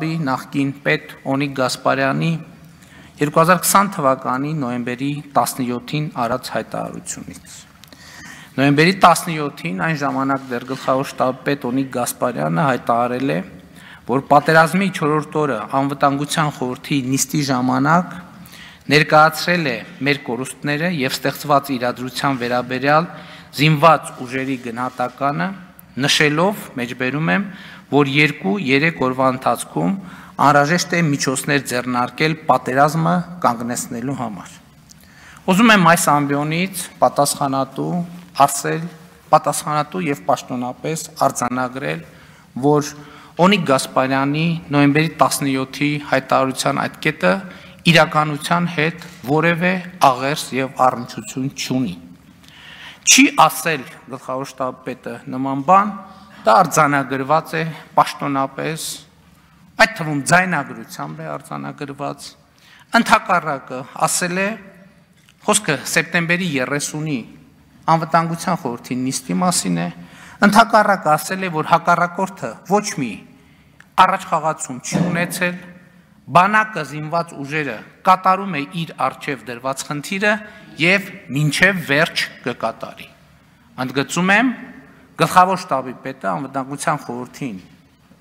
ԲԻ նախկին պետ Օնիկ Գասպարյանի 2020 թվականի նոյեմբերի 17-ին արած հայտարարությունից։ Նոյեմբերի 17-ին այն ժամանակ դեռ գլխավոր շտաբպետ Օնիկ Գասպարյանը հայտարարել է, որ պատերազմի 4-րդ օրը անվտանգության խորհրդի նիստի ժամանակ ներկայացրել է մեր կորուստները եւ ստեղծված իրադրության վերաբերյալ զինված ուժերի գնահատականը Նշելով մեջբերում եմ, որ 2-3 օրվա ընթացքում անհրաժեշտ է միջոցներ ձեռնարկել պատերազմը կանգնեցնելու համար։ Ուզում եմ այս ամբիոնից պատասխանատու հարցել, պատասխանատու եւ պաշտոնապես արձանագրել, որ Օնիկ Գասպարյանի նոյեմբերի 17-ի հայտարարության այդ կետը իրականության հետ որևէ աղերս եւ առնչություն չունի։ Չի ասել գլխավոր շտաբպետը նման բան, դա արձանագրված է պաշտոնապես, այդ թվում ձայնագրությամբ է արձանագրված։ Ընթակառակը ասել է խոսքը սեպտեմբերի 30-ի անվտանգության խորհրդի նիստի մասին է։ Ընթակառակը ասել է, որ հակառակորդը ոչ մի առաջխաղացում չի ունեցել բանակը զինված ուժերը կատարում է իր արջև դրված խնդիրը եւ մինչեւ վերջ կկատարի։ Անդգծում եմ գլխավոր штаբի պետը անվտանգության խորհրդին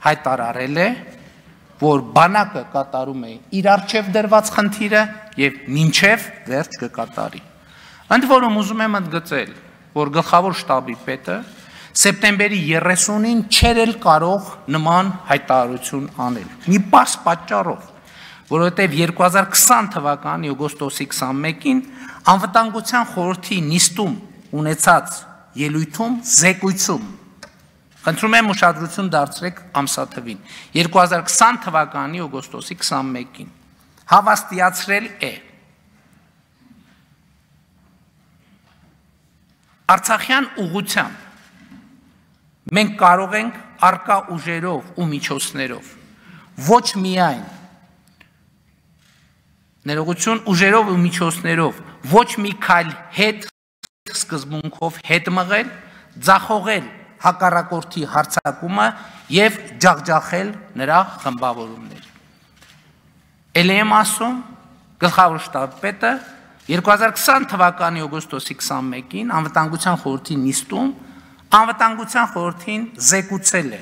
հայտարարել է, որ բանակը կատարում է իր արջև դրված խնդիրը եւ մինչեւ վերջ կկատարի։ Ընդ որում ուզում եմ ընդգծել, որ գլխավոր штаբի պետը սեպտեմբերի 30-ին չեր էլ կարող նման հայտարարություն անել։ Մի բաց պատճառով որովհետև 2020 թվականի օգոստոսի 21-ին անվտանգության խորհրդի նիստում ունեցած ելույթում զեկույցում Խնդրում եմ ուշադրություն դարձրեք ամսաթվին 2020 թվականի օգոստոսի 21-ին հավաստիացրել է Արցախյան ուղությամբ մենք կարող ենք արկա ուժերով ու միջոցներով ոչ միայն ներողություն ուժերով ու միջոցներով ոչ մի քայլ հետ սկզբունքով հետ մղել, ձախողել հակառակորդի հարցակումը եւ ջախջախել նրա խմբավորումները։ Էլեմ ասում գլխավոր շտաբպետը 2020 թվականի օգոստոսի 21-ին անվտանգության խորհրդի նիստում անվտանգության խորհրդին զեկուցել է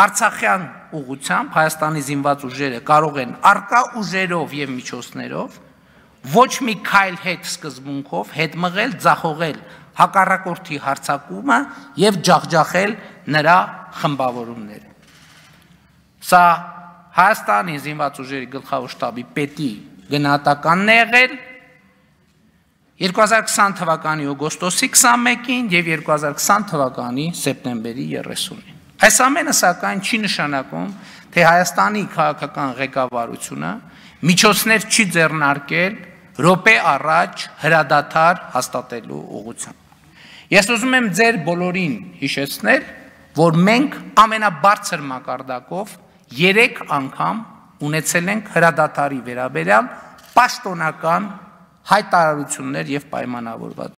Արցախյան ուղությամբ Հայաստանի զինված ուժերը կարող են արկա ուժերով եւ միջոցներով ոչ մի քայլ հետ սկզբունքով հետ մղել, ձախողել հակառակորդի հարցակումը եւ ջախջախել նրա խմբավորումները։ Սա Հայաստանի զինված ուժերի գլխավոր շտաբի պետի գնահատականն է եղել 2020 թվականի օգոստոսի 21-ին եւ 2020 թվականի սեպտեմբերի 30-ին։ Այս ամենը սակայն չի նշանակում, թե Հայաստանի քաղաքական ղեկավարությունը միջոցներ չի ձեռնարկել ռոպե առաջ հրադադար հաստատելու ուղղությամբ։ Ես ուզում եմ ձեր բոլորին հիշեցնել, որ մենք ամենաբարձր մակարդակով 3 անգամ ունեցել ենք հրադադարի վերաբերյալ պաշտոնական հայտարարություններ եւ պայմանավորված